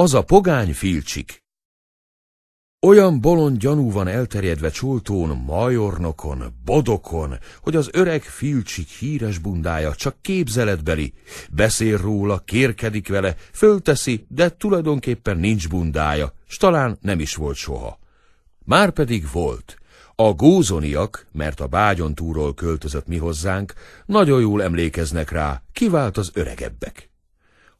Az a pogány filcsik. Olyan bolond gyanú van elterjedve csultón, majornokon, bodokon, hogy az öreg filcsik híres bundája csak képzeletbeli. Beszél róla, kérkedik vele, fölteszi, de tulajdonképpen nincs bundája, s talán nem is volt soha. Márpedig volt. A gózoniak, mert a bágyon túról költözött mi hozzánk, nagyon jól emlékeznek rá, kivált az öregebbek.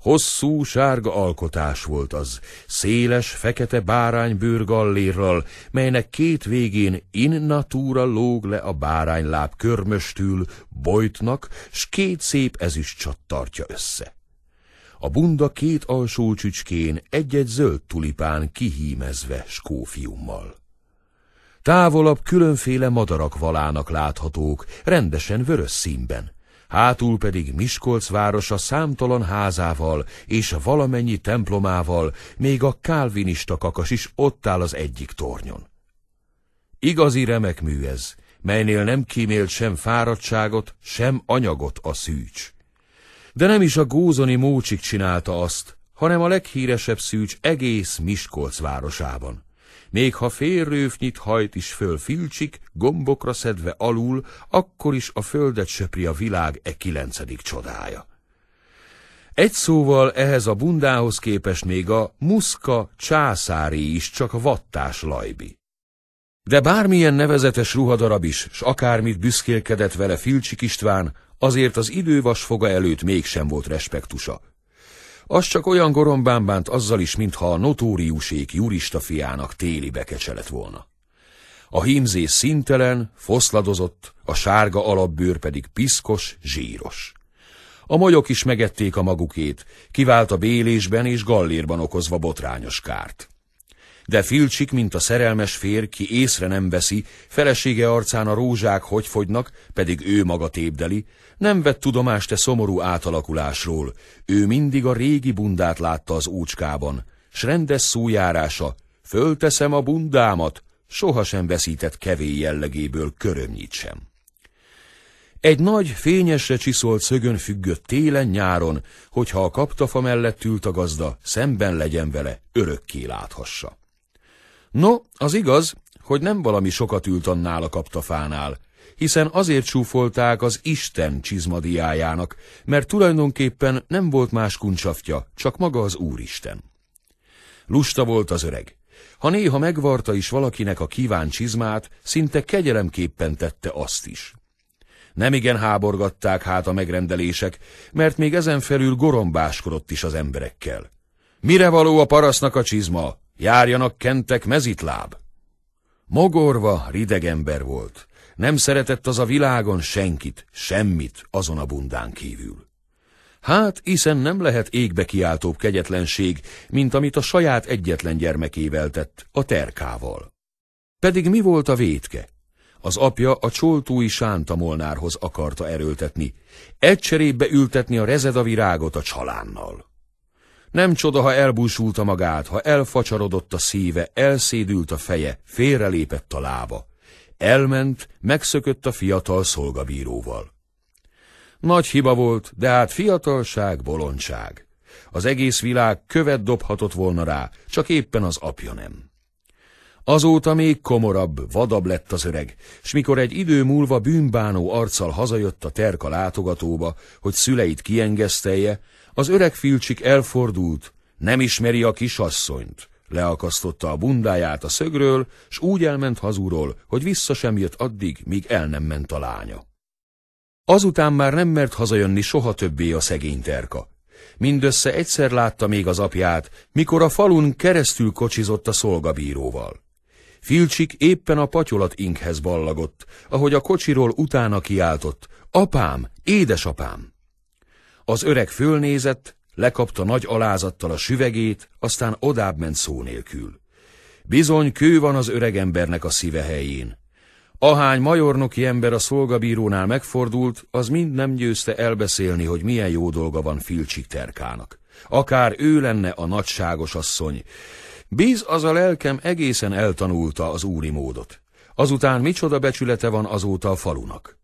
Hosszú, sárga alkotás volt az, széles, fekete báránybőr gallérral, melynek két végén in natura lóg le a bárányláb körmöstül, bojtnak, s két szép ezüst csat tartja össze. A bunda két alsó csücskén egy-egy zöld tulipán kihímezve skófiummal. Távolabb különféle madarak valának láthatók, rendesen vörös színben hátul pedig Miskolc városa számtalan házával és valamennyi templomával, még a kálvinista kakas is ott áll az egyik tornyon. Igazi remek mű ez, melynél nem kímélt sem fáradtságot, sem anyagot a szűcs. De nem is a gózoni mócsik csinálta azt, hanem a leghíresebb szűcs egész Miskolc városában. Még ha férrőfnyit hajt is föl filcsik, gombokra szedve alul, akkor is a földet söpri a világ e kilencedik csodája. Egy szóval ehhez a bundához képest még a muszka császári is csak vattás lajbi. De bármilyen nevezetes ruhadarab is, s akármit büszkélkedett vele Filcsik István, azért az idővas foga előtt mégsem volt respektusa, az csak olyan gorombán bánt azzal is, mintha a notóriusék jurista fiának téli bekecselet volna. A hímzé szintelen, foszladozott, a sárga alapbőr pedig piszkos, zsíros. A magyok is megették a magukét, kivált a bélésben és gallérban okozva botrányos kárt de Filcsik, mint a szerelmes fér, ki észre nem veszi, felesége arcán a rózsák hogy fogynak, pedig ő maga tépdeli, nem vett tudomást e szomorú átalakulásról. Ő mindig a régi bundát látta az úcskában, s rendes szójárása, fölteszem a bundámat, sohasem veszített kevé jellegéből körömnyit sem. Egy nagy, fényesre csiszolt szögön függött télen-nyáron, hogyha a kaptafa mellett ült a gazda, szemben legyen vele, örökké láthassa. No, az igaz, hogy nem valami sokat ült annál a kaptafánál, hiszen azért csúfolták az Isten csizmadiájának, mert tulajdonképpen nem volt más kuncsaftja, csak maga az Úristen. Lusta volt az öreg. Ha néha megvarta is valakinek a csizmát, szinte kegyelemképpen tette azt is. Nemigen háborgatták hát a megrendelések, mert még ezen felül gorombáskodott is az emberekkel. Mire való a parasznak a csizma? járjanak kentek mezitláb. Mogorva rideg ember volt, nem szeretett az a világon senkit, semmit azon a bundán kívül. Hát, hiszen nem lehet égbe kiáltóbb kegyetlenség, mint amit a saját egyetlen gyermekével tett, a terkával. Pedig mi volt a vétke? Az apja a csoltói sántamolnárhoz akarta erőltetni, egy cserébe ültetni a virágot a csalánnal. Nem csoda, ha elbúsulta magát, ha elfacsarodott a szíve, elszédült a feje, félrelépett a lába. Elment, megszökött a fiatal szolgabíróval. Nagy hiba volt, de hát fiatalság, bolondság. Az egész világ követ dobhatott volna rá, csak éppen az apja nem. Azóta még komorabb, vadabb lett az öreg, s mikor egy idő múlva bűnbánó arccal hazajött a terka látogatóba, hogy szüleit kiengesztelje, az öreg filcsik elfordult, nem ismeri a kisasszonyt. Leakasztotta a bundáját a szögről, s úgy elment hazúról, hogy vissza sem jött addig, míg el nem ment a lánya. Azután már nem mert hazajönni soha többé a szegény terka. Mindössze egyszer látta még az apját, mikor a falun keresztül kocsizott a szolgabíróval. Filcsik éppen a patyolat inkhez ballagott, ahogy a kocsiról utána kiáltott, apám, édesapám! Az öreg fölnézett, lekapta nagy alázattal a süvegét, aztán odább ment szó nélkül. Bizony kő van az öregembernek a szíve helyén. Ahány majornoki ember a szolgabírónál megfordult, az mind nem győzte elbeszélni, hogy milyen jó dolga van Filcsik terkának. Akár ő lenne a nagyságos asszony. Bíz az a lelkem egészen eltanulta az úri módot. Azután micsoda becsülete van azóta a falunak.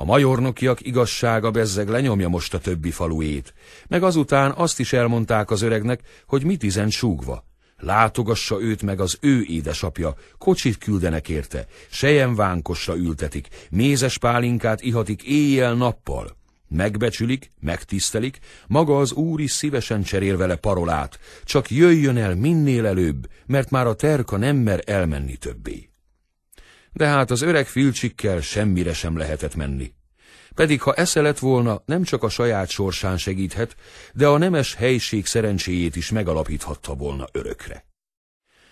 A majornokiak igazsága bezzeg lenyomja most a többi faluét, meg azután azt is elmondták az öregnek, hogy mit izen súgva. Látogassa őt meg az ő édesapja, kocsit küldenek érte, vánkosra ültetik, mézes pálinkát ihatik éjjel-nappal. Megbecsülik, megtisztelik, maga az úr is szívesen cserél vele parolát, csak jöjjön el minél előbb, mert már a terka nem mer elmenni többé de hát az öreg filcsikkel semmire sem lehetett menni. Pedig ha esze lett volna, nem csak a saját sorsán segíthet, de a nemes helység szerencséjét is megalapíthatta volna örökre.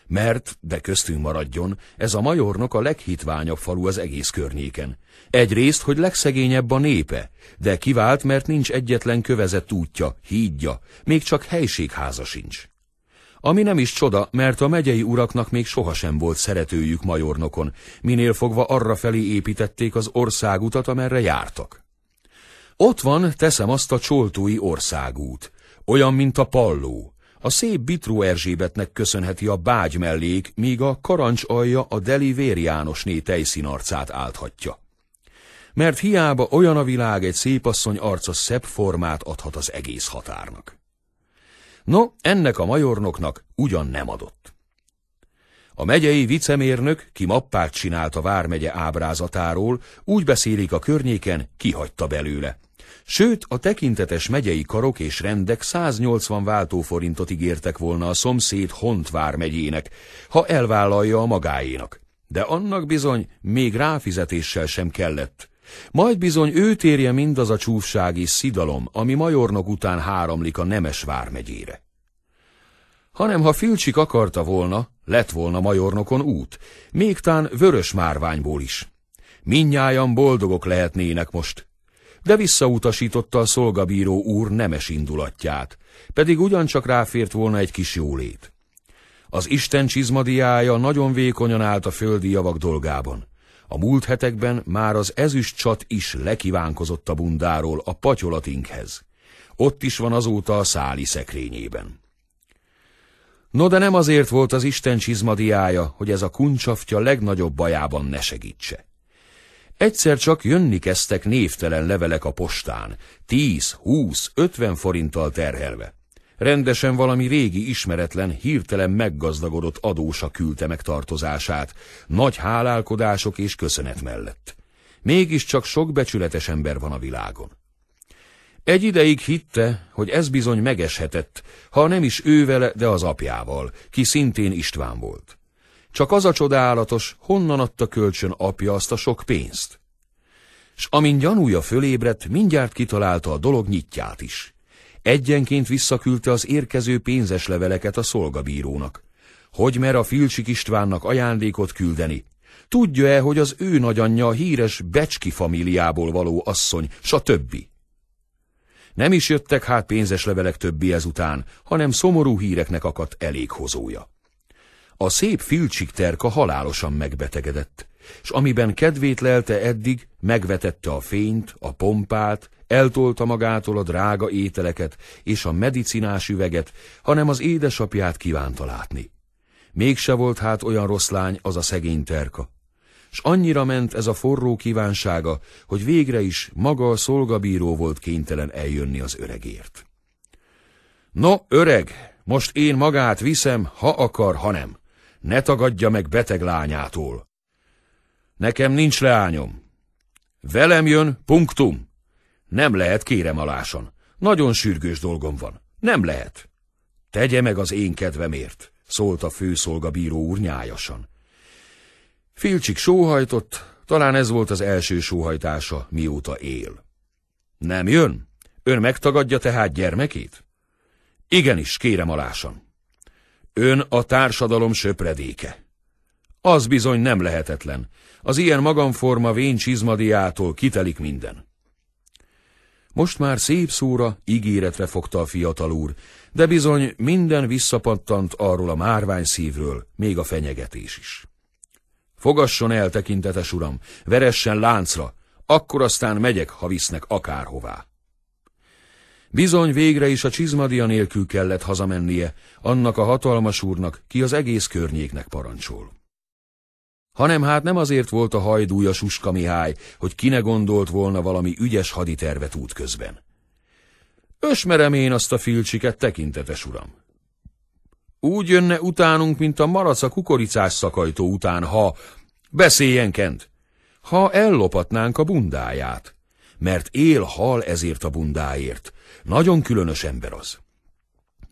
Mert, de köztünk maradjon, ez a majornok a leghitványabb falu az egész környéken. Egyrészt, hogy legszegényebb a népe, de kivált, mert nincs egyetlen kövezett útja, hídja, még csak helységháza sincs. Ami nem is csoda, mert a megyei uraknak még sohasem volt szeretőjük majornokon, minél fogva arra felé építették az országutat, amerre jártak. Ott van, teszem azt a csoltói országút, olyan, mint a palló. A szép Bitró Erzsébetnek köszönheti a bágy mellék, míg a karancs alja a Deli Vér Jánosné tejszínarcát álthatja. Mert hiába olyan a világ, egy szép asszony arca szebb formát adhat az egész határnak. No, ennek a majornoknak ugyan nem adott. A megyei vicemérnök, ki mappát csinált a Vármegye ábrázatáról, úgy beszélik a környéken, kihagyta belőle. Sőt, a tekintetes megyei karok és rendek 180 váltóforintot ígértek volna a szomszéd Hont vármegyének, ha elvállalja a magáénak. De annak bizony még ráfizetéssel sem kellett, majd bizony őt érje mindaz a csúfság és szidalom, ami majornok után háromlik a Nemes vármegyére. Hanem ha Filcsik akarta volna, lett volna majornokon út, mégtán vörös márványból is. Minnyájan boldogok lehetnének most. De visszautasította a szolgabíró úr nemes indulatját, pedig ugyancsak ráfért volna egy kis jólét. Az Isten csizmadiája nagyon vékonyan állt a földi javak dolgában a múlt hetekben már az ezüst csat is lekívánkozott a bundáról a patyolatinkhez. Ott is van azóta a száli szekrényében. No, de nem azért volt az Isten csizmadiája, hogy ez a kuncsaftja legnagyobb bajában ne segítse. Egyszer csak jönni kezdtek névtelen levelek a postán, tíz, húsz, ötven forinttal terhelve. Rendesen valami régi, ismeretlen, hirtelen meggazdagodott adósa küldte meg tartozását, nagy hálálkodások és köszönet mellett. Mégiscsak sok becsületes ember van a világon. Egy ideig hitte, hogy ez bizony megeshetett, ha nem is ő vele, de az apjával, ki szintén István volt. Csak az a csodálatos, honnan adta kölcsön apja azt a sok pénzt. S amint gyanúja fölébredt, mindjárt kitalálta a dolog nyitját is. Egyenként visszaküldte az érkező pénzes leveleket a szolgabírónak. Hogy mer a Filcsik Istvánnak ajándékot küldeni? Tudja-e, hogy az ő nagyanyja a híres Becski familiából való asszony, s többi? Nem is jöttek hát pénzes levelek többi ezután, hanem szomorú híreknek akadt elég hozója. A szép Filcsik terka halálosan megbetegedett és amiben kedvét lelte eddig, megvetette a fényt, a pompát, eltolta magától a drága ételeket és a medicinás üveget, hanem az édesapját kívánta látni. Mégse volt hát olyan rossz lány az a szegény terka. S annyira ment ez a forró kívánsága, hogy végre is maga a szolgabíró volt kénytelen eljönni az öregért. No, öreg, most én magát viszem, ha akar, ha nem. Ne tagadja meg beteg lányától, Nekem nincs leányom. Velem jön, punktum. Nem lehet, kérem aláson. Nagyon sürgős dolgom van. Nem lehet. Tegye meg az én kedvemért, szólt a főszolgabíró úr nyájasan. Filcsik sóhajtott, talán ez volt az első sóhajtása, mióta él. Nem jön? Ön megtagadja tehát gyermekét? Igenis, kérem alásan. Ön a társadalom söpredéke. Az bizony nem lehetetlen. Az ilyen magamforma vén csizmadiától kitelik minden. Most már szép szóra, ígéretre fogta a fiatal úr, de bizony minden visszapattant arról a márvány szívről, még a fenyegetés is. Fogasson el, tekintetes uram, veressen láncra, akkor aztán megyek, ha visznek akárhová. Bizony végre is a csizmadia nélkül kellett hazamennie, annak a hatalmas úrnak, ki az egész környéknek parancsol hanem hát nem azért volt a hajdúja Suska Mihály, hogy kine gondolt volna valami ügyes haditervet útközben. Ösmerem én azt a filcsiket, tekintetes uram. Úgy jönne utánunk, mint a marac a kukoricás szakajtó után, ha... Beszéljen, Kent! Ha ellopatnánk a bundáját. Mert él-hal ezért a bundáért. Nagyon különös ember az.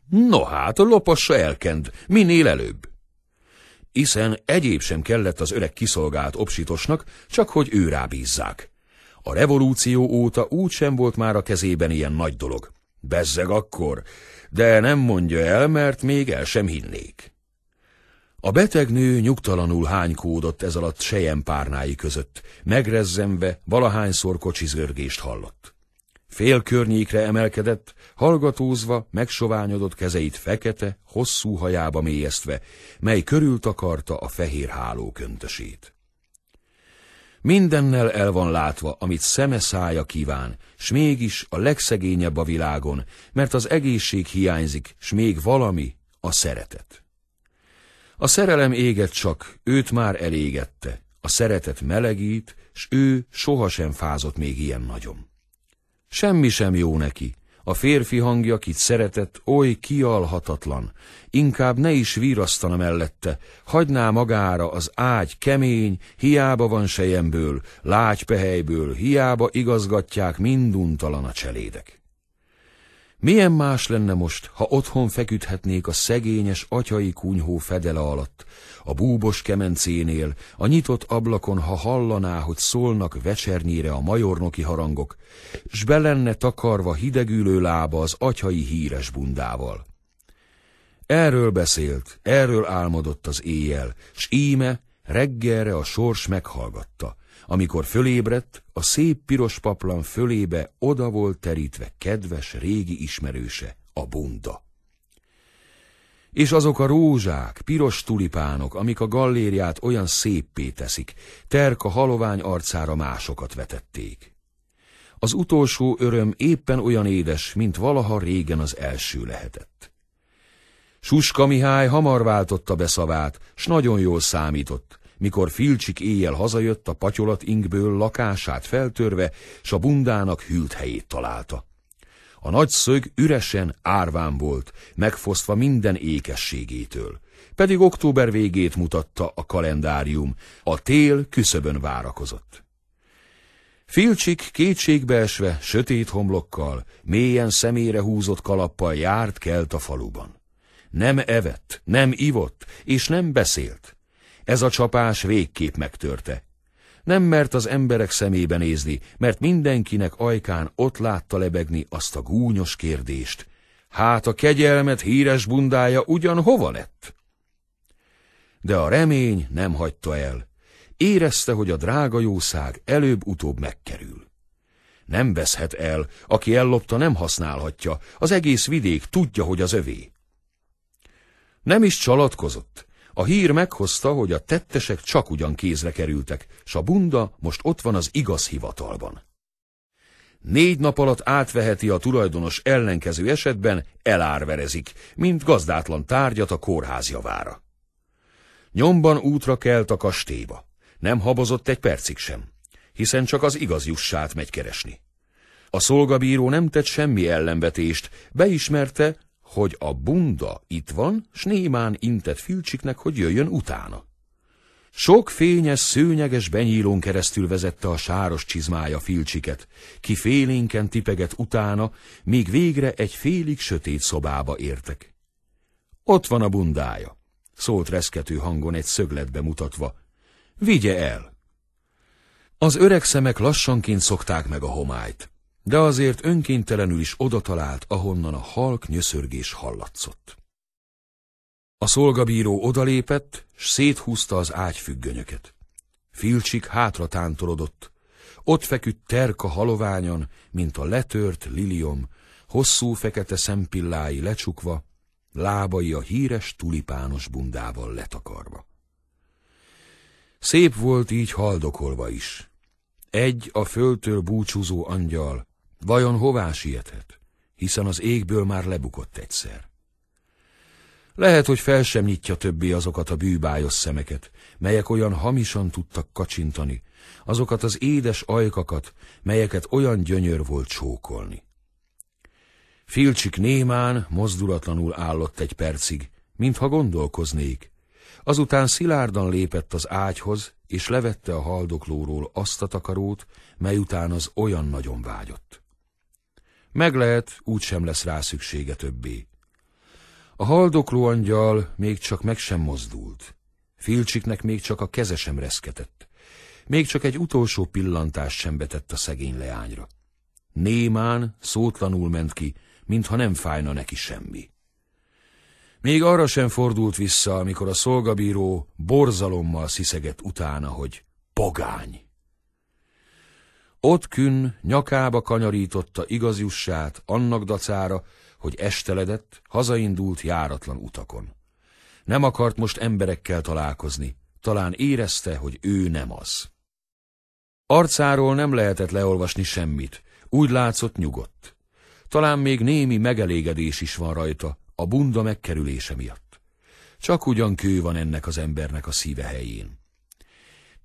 No hát, lopassa elkend, minél előbb hiszen egyéb sem kellett az öreg kiszolgált obsitosnak, csak hogy ő rábízzák. A revolúció óta úgy sem volt már a kezében ilyen nagy dolog. Bezzeg akkor, de nem mondja el, mert még el sem hinnék. A beteg nő nyugtalanul hánykódott ez alatt sejem párnái között, megrezzenve valahányszor kocsizörgést hallott környékre emelkedett, hallgatózva, megsoványodott kezeit fekete, hosszú hajába mélyeztve, mely körül takarta a fehér háló köntösét. Mindennel el van látva, amit szeme szája kíván, s mégis a legszegényebb a világon, mert az egészség hiányzik, s még valami, a szeretet. A szerelem éget csak, őt már elégette, a szeretet melegít, s ő sohasem fázott még ilyen nagyon. Semmi sem jó neki. A férfi hangja, kit szeretett, oly kialhatatlan. Inkább ne is vírasztana mellette, hagyná magára az ágy kemény, hiába van sejemből, lágypehelyből, hiába igazgatják minduntalan a cselédek. Milyen más lenne most, ha otthon feküdhetnék a szegényes atyai kunyhó fedele alatt, a búbos kemencénél, a nyitott ablakon, ha hallaná, hogy szólnak vecsernyére a majornoki harangok, s be lenne takarva hidegülő lába az atyai híres bundával. Erről beszélt, erről álmodott az éjjel, s íme reggelre a sors meghallgatta. Amikor fölébredt, a szép piros paplan fölébe oda volt terítve kedves régi ismerőse, a bunda. És azok a rózsák, piros tulipánok, amik a gallériát olyan széppé teszik, a halovány arcára másokat vetették. Az utolsó öröm éppen olyan édes, mint valaha régen az első lehetett. Suska Mihály hamar váltotta be szavát, s nagyon jól számított, mikor Filcsik éjjel hazajött, a patyolat ingből lakását feltörve, s a bundának hűlt helyét találta. A nagy szög üresen árván volt, megfosztva minden ékességétől. Pedig október végét mutatta a kalendárium, a tél küszöbön várakozott. Filcsik kétségbeesve, sötét homlokkal, mélyen szemére húzott kalappal járt kelt a faluban. Nem evett, nem ivott, és nem beszélt. Ez a csapás végképp megtörte. Nem mert az emberek szemébe nézni, mert mindenkinek ajkán ott látta lebegni azt a gúnyos kérdést. Hát a kegyelmet híres bundája ugyan hova lett? De a remény nem hagyta el. Érezte, hogy a drága jószág előbb-utóbb megkerül. Nem veszhet el, aki ellopta nem használhatja, az egész vidék tudja, hogy az övé. Nem is csalatkozott, a hír meghozta, hogy a tettesek csak ugyan kézre kerültek, s a bunda most ott van az igaz hivatalban. Négy nap alatt átveheti a tulajdonos ellenkező esetben, elárverezik, mint gazdátlan tárgyat a kórház javára. Nyomban útra kelt a kastélyba. Nem habozott egy percig sem, hiszen csak az igaz jussát megy keresni. A szolgabíró nem tett semmi ellenvetést, beismerte, hogy a bunda itt van, s némán intett Filcsiknek, hogy jöjjön utána. Sok fényes, szőnyeges benyílón keresztül vezette a sáros csizmája Filcsiket, ki félénken tipeget utána, míg végre egy félig sötét szobába értek. Ott van a bundája, szólt reszkető hangon egy szögletbe mutatva. Vigye el! Az öreg szemek lassanként szokták meg a homályt de azért önkéntelenül is odatalált, ahonnan a halk nyöszörgés hallatszott. A szolgabíró odalépett, s széthúzta az ágyfüggönyöket. Filcsik hátra tántorodott, ott feküdt terka haloványon, mint a letört liliom, hosszú fekete szempillái lecsukva, lábai a híres tulipános bundával letakarva. Szép volt így haldokolva is. Egy a földtől búcsúzó angyal, Vajon hová siethet? Hiszen az égből már lebukott egyszer. Lehet, hogy fel sem nyitja többé azokat a bűbájos szemeket, melyek olyan hamisan tudtak kacsintani, azokat az édes ajkakat, melyeket olyan gyönyör volt csókolni. Filcsik némán, mozdulatlanul állott egy percig, mintha gondolkoznék. Azután szilárdan lépett az ágyhoz, és levette a haldoklóról azt a takarót, mely után az olyan nagyon vágyott. Meg lehet, úgy sem lesz rá szüksége többé. A haldokló angyal még csak meg sem mozdult. Filcsiknek még csak a keze sem reszketett. Még csak egy utolsó pillantást sem vetett a szegény leányra. Némán, szótlanul ment ki, mintha nem fájna neki semmi. Még arra sem fordult vissza, amikor a szolgabíró borzalommal sziszegett utána, hogy pogány. Ott kün nyakába kanyarította igazjussát annak dacára, hogy esteledett, hazaindult járatlan utakon. Nem akart most emberekkel találkozni, talán érezte, hogy ő nem az. Arcáról nem lehetett leolvasni semmit, úgy látszott nyugodt. Talán még némi megelégedés is van rajta, a bunda megkerülése miatt. Csak ugyan kő van ennek az embernek a szíve helyén.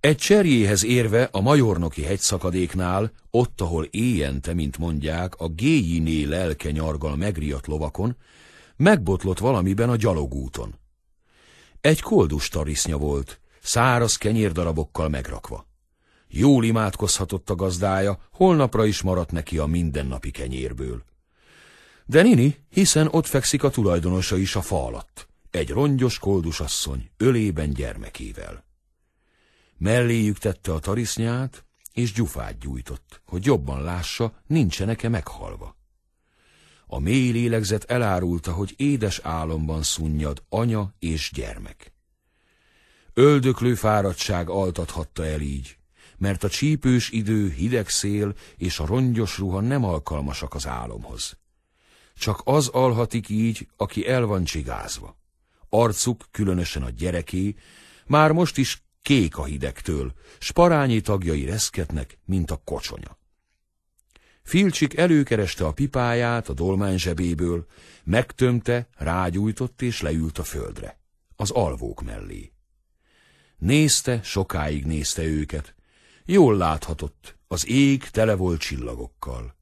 Egy cserjéhez érve a majornoki hegyszakadéknál, ott, ahol éjente mint mondják, a géjiné lelke nyargal megriadt lovakon, megbotlott valamiben a gyalogúton. Egy koldus tarisznya volt, száraz kenyérdarabokkal megrakva. Jól imádkozhatott a gazdája, holnapra is maradt neki a mindennapi kenyérből. De Nini, hiszen ott fekszik a tulajdonosa is a fa alatt, egy rongyos koldusasszony ölében gyermekével. Melléjük tette a tarisznyát, és gyufát gyújtott, hogy jobban lássa, nincsenek-e meghalva. A mély lélegzet elárulta, hogy édes álomban szunnyad anya és gyermek. Öldöklő fáradtság altathatta el így, mert a csípős idő, hideg szél és a rongyos ruha nem alkalmasak az álomhoz. Csak az alhatik így, aki el van csigázva. Arcuk, különösen a gyereké, már most is Kék a hidegtől, sparányi tagjai reszketnek, mint a kocsonya. Filcsik előkereste a pipáját a dolmány zsebéből, megtömte, rágyújtott és leült a földre, az alvók mellé. Nézte, sokáig nézte őket. Jól láthatott, az ég tele volt csillagokkal.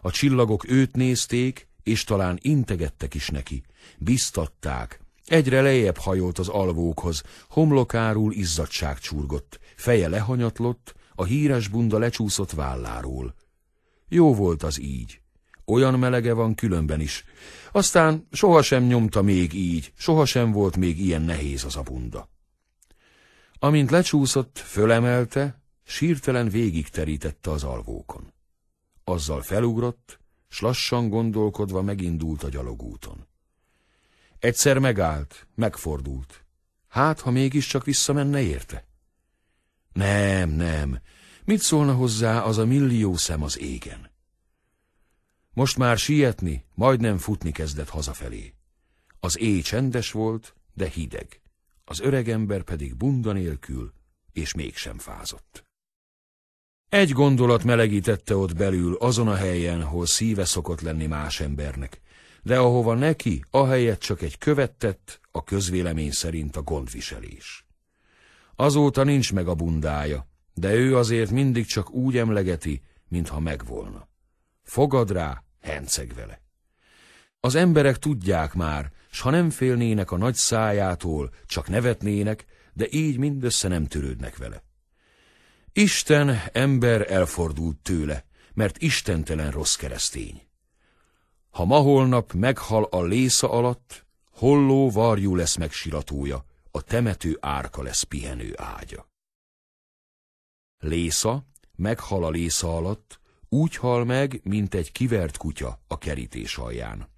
A csillagok őt nézték, és talán integettek is neki, biztatták, Egyre lejjebb hajolt az alvókhoz, homlokáról izzadság csurgott, feje lehanyatlott, a híres bunda lecsúszott válláról. Jó volt az így. Olyan melege van különben is. Aztán sohasem nyomta még így, sohasem volt még ilyen nehéz az a bunda. Amint lecsúszott, fölemelte, sírtelen végigterítette az alvókon. Azzal felugrott, s lassan gondolkodva megindult a gyalogúton. Egyszer megállt, megfordult. Hát, ha mégiscsak visszamenne érte? Nem, nem. Mit szólna hozzá az a millió szem az égen? Most már sietni, majdnem futni kezdett hazafelé. Az éj csendes volt, de hideg. Az öregember pedig bunda nélkül, és mégsem fázott. Egy gondolat melegítette ott belül, azon a helyen, hol szíve szokott lenni más embernek, de ahova neki, ahelyett csak egy követett, a közvélemény szerint a gondviselés. Azóta nincs meg a bundája, de ő azért mindig csak úgy emlegeti, mintha megvolna. Fogad rá, henceg vele. Az emberek tudják már, s ha nem félnének a nagy szájától, csak nevetnének, de így mindössze nem törődnek vele. Isten ember elfordult tőle, mert istentelen rossz keresztény. Ha ma holnap meghal a lésza alatt, holló varjú lesz megsiratója, a temető árka lesz pihenő ágya. Lésza meghal a lésza alatt, úgy hal meg, mint egy kivert kutya a kerítés alján.